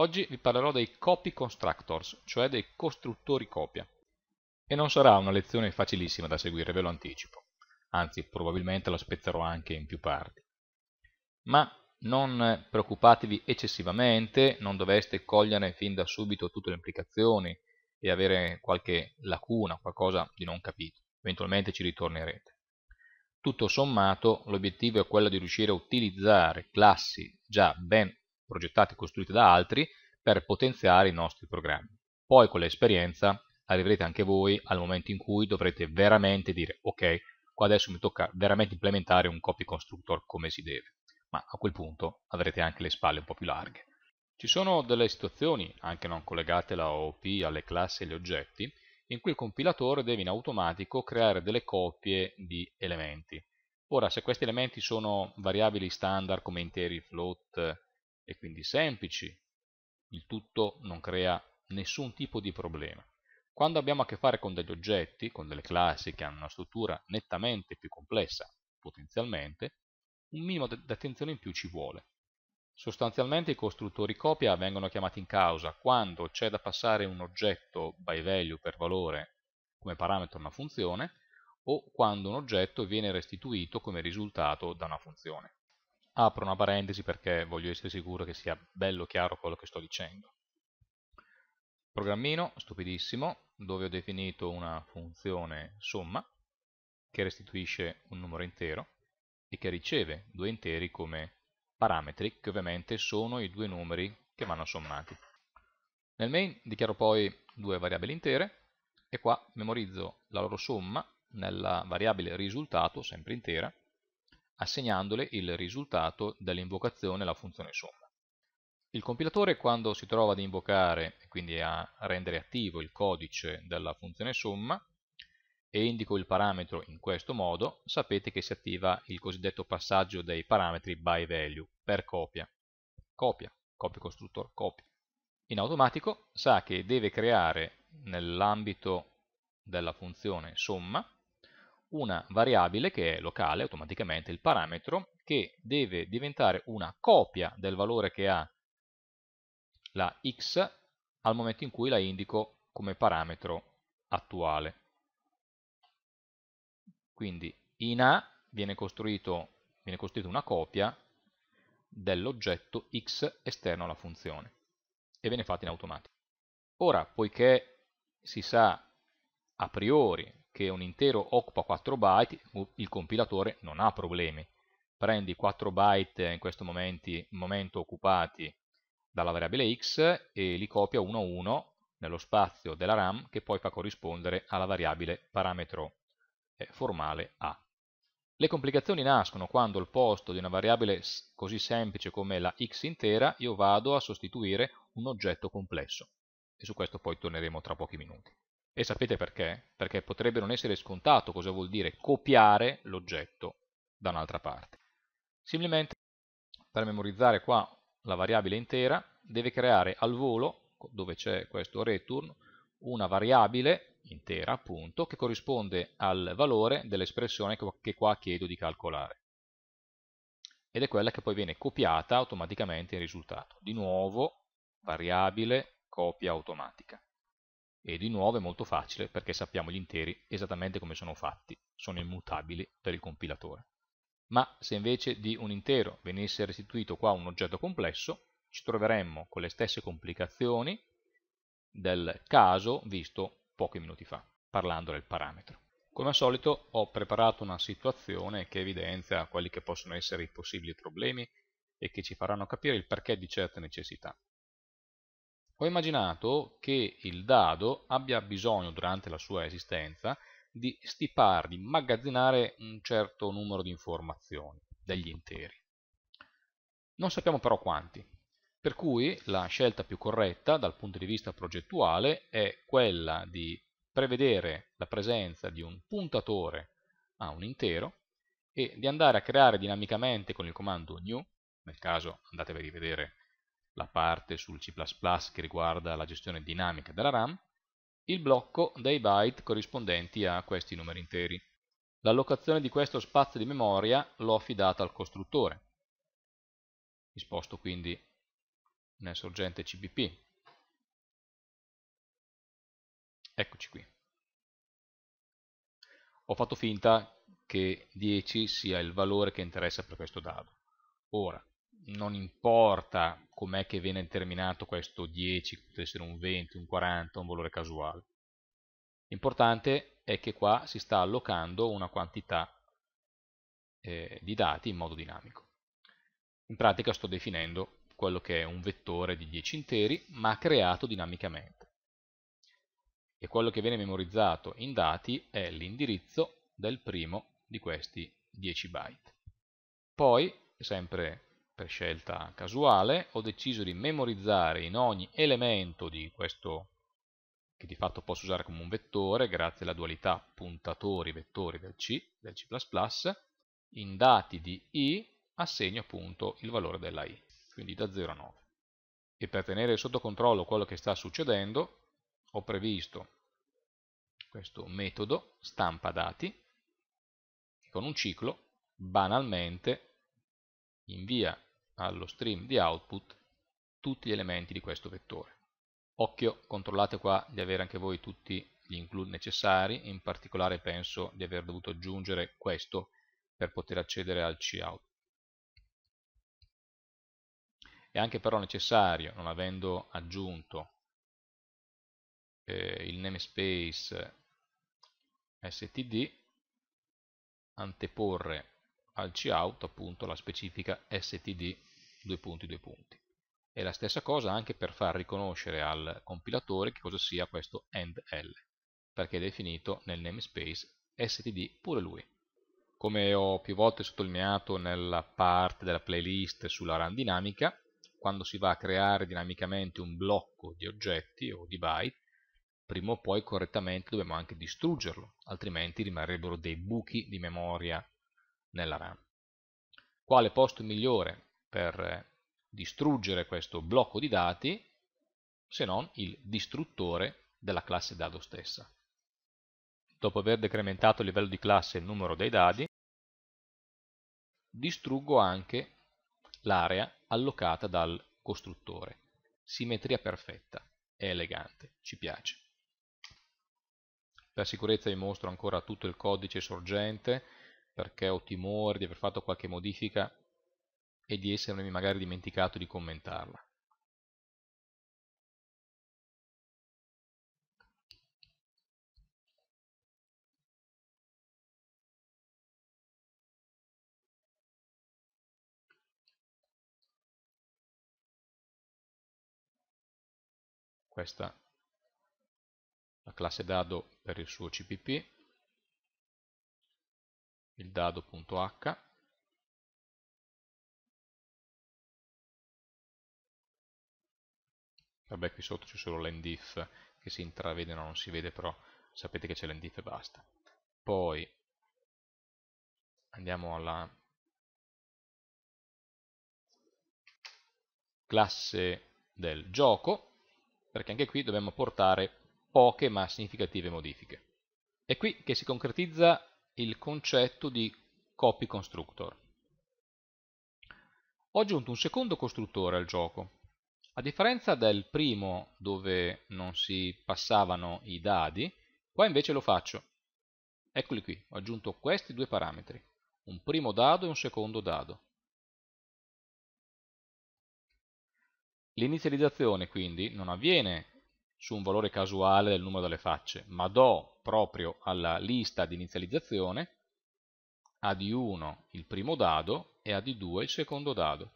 Oggi vi parlerò dei copy constructors, cioè dei costruttori copia. E non sarà una lezione facilissima da seguire, ve lo anticipo. Anzi, probabilmente lo spezzerò anche in più parti. Ma non preoccupatevi eccessivamente, non dovreste cogliere fin da subito tutte le implicazioni e avere qualche lacuna, qualcosa di non capito. Eventualmente ci ritornerete. Tutto sommato, l'obiettivo è quello di riuscire a utilizzare classi già ben progettate e costruite da altri per potenziare i nostri programmi. Poi con l'esperienza arriverete anche voi al momento in cui dovrete veramente dire ok, qua adesso mi tocca veramente implementare un copy constructor come si deve, ma a quel punto avrete anche le spalle un po' più larghe. Ci sono delle situazioni, anche non collegate alla OOP, alle classi e agli oggetti, in cui il compilatore deve in automatico creare delle copie di elementi. Ora, se questi elementi sono variabili standard come interi, float, e quindi semplici, il tutto non crea nessun tipo di problema. Quando abbiamo a che fare con degli oggetti, con delle classi che hanno una struttura nettamente più complessa, potenzialmente, un minimo di attenzione in più ci vuole. Sostanzialmente i costruttori copia vengono chiamati in causa quando c'è da passare un oggetto by value per valore come parametro a una funzione o quando un oggetto viene restituito come risultato da una funzione. Apro una parentesi perché voglio essere sicuro che sia bello chiaro quello che sto dicendo. Programmino stupidissimo dove ho definito una funzione somma che restituisce un numero intero e che riceve due interi come parametri che ovviamente sono i due numeri che vanno sommati. Nel main dichiaro poi due variabili intere e qua memorizzo la loro somma nella variabile risultato, sempre intera, assegnandole il risultato dell'invocazione alla funzione somma. Il compilatore quando si trova ad invocare quindi a rendere attivo il codice della funzione somma e indico il parametro in questo modo, sapete che si attiva il cosiddetto passaggio dei parametri by value per copia. Copia, copia costructor, copia. In automatico sa che deve creare nell'ambito della funzione somma una variabile che è locale automaticamente, il parametro, che deve diventare una copia del valore che ha la x al momento in cui la indico come parametro attuale. Quindi in A viene, viene costruita una copia dell'oggetto x esterno alla funzione e viene fatta in automatico. Ora, poiché si sa a priori che un intero occupa 4 byte, il compilatore non ha problemi. Prendi 4 byte in questo momenti, momento occupati dalla variabile x e li copia uno a uno nello spazio della RAM che poi fa corrispondere alla variabile parametro eh, formale a. Le complicazioni nascono quando al posto di una variabile così semplice come la x intera io vado a sostituire un oggetto complesso e su questo poi torneremo tra pochi minuti. E sapete perché? Perché potrebbe non essere scontato cosa vuol dire copiare l'oggetto da un'altra parte. Similmente, per memorizzare qua la variabile intera, deve creare al volo, dove c'è questo return, una variabile intera appunto che corrisponde al valore dell'espressione che qua chiedo di calcolare. Ed è quella che poi viene copiata automaticamente in risultato. Di nuovo, variabile, copia automatica. E di nuovo è molto facile perché sappiamo gli interi esattamente come sono fatti, sono immutabili per il compilatore. Ma se invece di un intero venisse restituito qua un oggetto complesso, ci troveremmo con le stesse complicazioni del caso visto pochi minuti fa, parlando del parametro. Come al solito ho preparato una situazione che evidenzia quelli che possono essere i possibili problemi e che ci faranno capire il perché di certe necessità. Ho immaginato che il dado abbia bisogno durante la sua esistenza di stipare, di immagazzinare un certo numero di informazioni, degli interi. Non sappiamo però quanti, per cui la scelta più corretta dal punto di vista progettuale è quella di prevedere la presenza di un puntatore a un intero e di andare a creare dinamicamente con il comando new, nel caso andatevi a rivedere la parte sul C++ che riguarda la gestione dinamica della RAM, il blocco dei byte corrispondenti a questi numeri interi. L'allocazione di questo spazio di memoria l'ho affidata al costruttore. Mi sposto quindi nel sorgente CBP. Eccoci qui. Ho fatto finta che 10 sia il valore che interessa per questo dado. Ora, non importa com'è che viene determinato questo 10, potrebbe essere un 20, un 40, un valore casuale. L'importante è che qua si sta allocando una quantità eh, di dati in modo dinamico. In pratica sto definendo quello che è un vettore di 10 interi, ma creato dinamicamente. E quello che viene memorizzato in dati è l'indirizzo del primo di questi 10 byte. Poi, sempre per scelta casuale, ho deciso di memorizzare in ogni elemento di questo, che di fatto posso usare come un vettore, grazie alla dualità puntatori-vettori del C, del C++, in dati di i assegno appunto il valore della i, quindi da 0 a 9. E per tenere sotto controllo quello che sta succedendo, ho previsto questo metodo stampa dati, che con un ciclo banalmente invia allo stream di output tutti gli elementi di questo vettore. Occhio, controllate qua di avere anche voi tutti gli include necessari, in particolare penso di aver dovuto aggiungere questo per poter accedere al cout. È anche però necessario, non avendo aggiunto eh, il namespace std, anteporre al cout appunto la specifica std due punti, due punti. E la stessa cosa anche per far riconoscere al compilatore che cosa sia questo end L, perché è definito nel namespace std pure lui. Come ho più volte sottolineato nella parte della playlist sulla RAM dinamica, quando si va a creare dinamicamente un blocco di oggetti o di byte, prima o poi correttamente dobbiamo anche distruggerlo, altrimenti rimarrebbero dei buchi di memoria nella RAM. Quale posto migliore per distruggere questo blocco di dati se non il distruttore della classe dado stessa. Dopo aver decrementato il livello di classe e il numero dei dadi, distruggo anche l'area allocata dal costruttore. Simmetria perfetta, è elegante, ci piace. Per sicurezza vi mostro ancora tutto il codice sorgente perché ho timore di aver fatto qualche modifica e di essermi magari dimenticato di commentarla. Questa la classe dado per il suo cpp, il dado.h vabbè qui sotto c'è solo l'endif che si intravede, no non si vede però sapete che c'è l'endif e basta poi andiamo alla classe del gioco perché anche qui dobbiamo portare poche ma significative modifiche è qui che si concretizza il concetto di copy constructor ho aggiunto un secondo costruttore al gioco a differenza del primo dove non si passavano i dadi, qua invece lo faccio. Eccoli qui, ho aggiunto questi due parametri, un primo dado e un secondo dado. L'inizializzazione quindi non avviene su un valore casuale del numero delle facce, ma do proprio alla lista di inizializzazione a di 1 il primo dado e a di 2 il secondo dado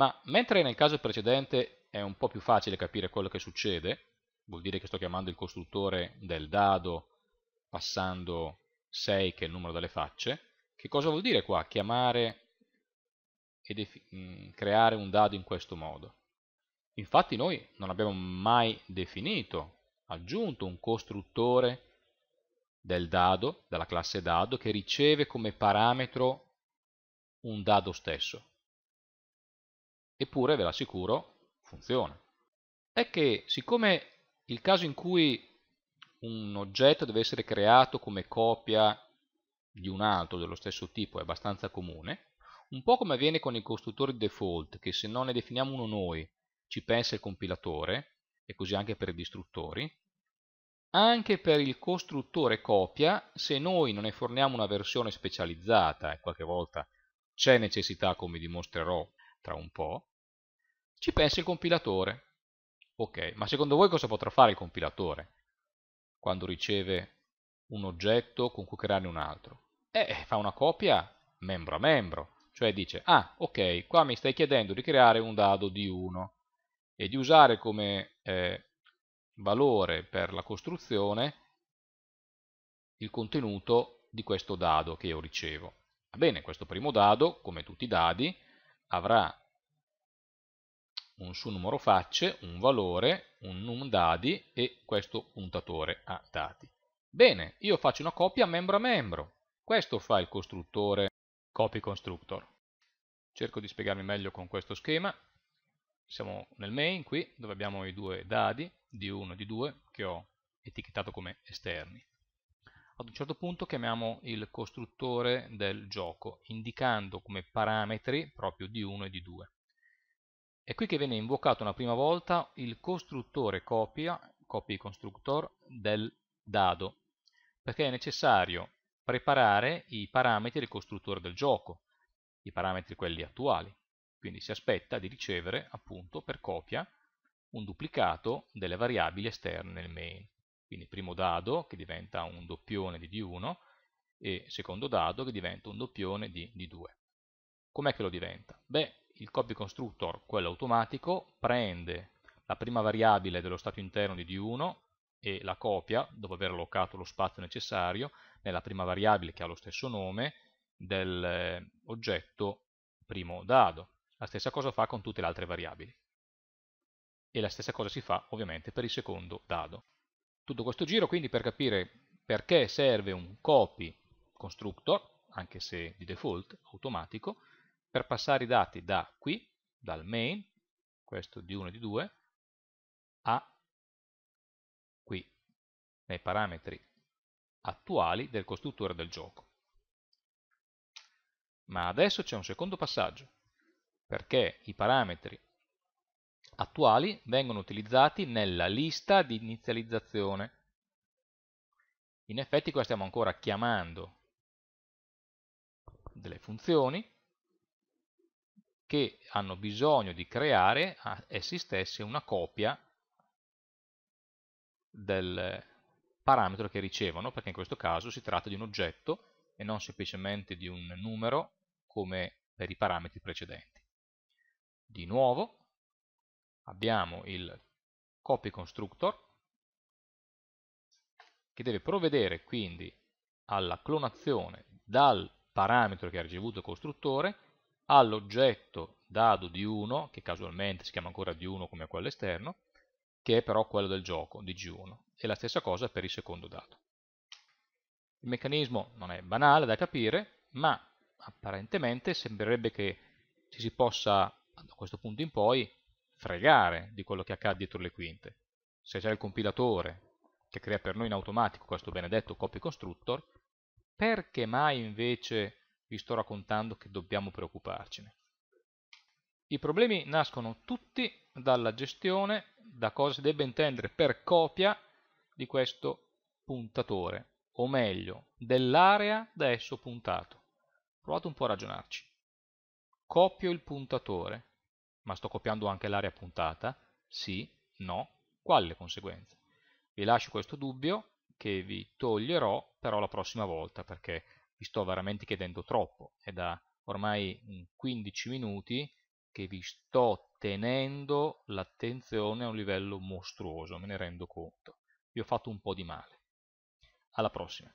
ma mentre nel caso precedente è un po' più facile capire quello che succede, vuol dire che sto chiamando il costruttore del dado passando 6 che è il numero delle facce, che cosa vuol dire qua? Chiamare e mm, creare un dado in questo modo. Infatti noi non abbiamo mai definito, aggiunto un costruttore del dado, della classe dado, che riceve come parametro un dado stesso. Eppure, ve l'assicuro, funziona. È che siccome il caso in cui un oggetto deve essere creato come copia di un altro dello stesso tipo è abbastanza comune, un po' come avviene con i costruttori default, che se non ne definiamo uno noi ci pensa il compilatore, e così anche per i distruttori, anche per il costruttore copia, se noi non ne forniamo una versione specializzata, e qualche volta c'è necessità come dimostrerò tra un po', ci pensa il compilatore. Ok, ma secondo voi cosa potrà fare il compilatore quando riceve un oggetto con cui crearne un altro? Eh, fa una copia membro a membro, cioè dice, ah, ok, qua mi stai chiedendo di creare un dado di 1 e di usare come eh, valore per la costruzione il contenuto di questo dado che io ricevo. Va bene, questo primo dado, come tutti i dadi, avrà un suo numero facce, un valore, un num dadi e questo puntatore a dati. Bene, io faccio una copia membro a membro. Questo fa il costruttore copy constructor. Cerco di spiegarmi meglio con questo schema. Siamo nel main qui, dove abbiamo i due dadi, D1 e D2, che ho etichettato come esterni. Ad un certo punto chiamiamo il costruttore del gioco, indicando come parametri proprio D1 e D2. È qui che viene invocato una prima volta il costruttore copia, copy constructor, del dado, perché è necessario preparare i parametri del costruttore del gioco, i parametri quelli attuali. Quindi si aspetta di ricevere, appunto, per copia, un duplicato delle variabili esterne nel main. Quindi primo dado che diventa un doppione di D1 e secondo dado che diventa un doppione di D2. Com'è che lo diventa? Beh, il copy constructor, quello automatico, prende la prima variabile dello stato interno di D1 e la copia, dopo aver allocato lo spazio necessario, nella prima variabile che ha lo stesso nome dell'oggetto eh, primo dado. La stessa cosa fa con tutte le altre variabili. E la stessa cosa si fa ovviamente per il secondo dado. Tutto questo giro quindi per capire perché serve un copy constructor, anche se di default, automatico, per passare i dati da qui, dal main, questo di 1 e di 2, a qui, nei parametri attuali del costruttore del gioco. Ma adesso c'è un secondo passaggio, perché i parametri attuali vengono utilizzati nella lista di inizializzazione. In effetti qua stiamo ancora chiamando delle funzioni che hanno bisogno di creare a essi stessi una copia del parametro che ricevono, perché in questo caso si tratta di un oggetto e non semplicemente di un numero come per i parametri precedenti. Di nuovo abbiamo il copy constructor che deve provvedere quindi alla clonazione dal parametro che ha ricevuto il costruttore all'oggetto dado di 1, che casualmente si chiama ancora di 1 come quello esterno, che è però quello del gioco, di G1. E la stessa cosa per il secondo dato. Il meccanismo non è banale da capire, ma apparentemente sembrerebbe che ci si possa, da questo punto in poi, fregare di quello che accade dietro le quinte. Se c'è il compilatore che crea per noi in automatico questo benedetto copy constructor, perché mai invece vi sto raccontando che dobbiamo preoccuparcene. I problemi nascono tutti dalla gestione, da cosa si debba intendere per copia di questo puntatore, o meglio, dell'area da esso puntato. Provate un po' a ragionarci. Copio il puntatore, ma sto copiando anche l'area puntata? Sì, no, quali le conseguenze? Vi lascio questo dubbio che vi toglierò però la prossima volta perché vi sto veramente chiedendo troppo, è da ormai 15 mhmm, minuti che vi sto tenendo l'attenzione a un livello mostruoso, me ne rendo conto. Vi ho fatto un po' di male. Alla prossima.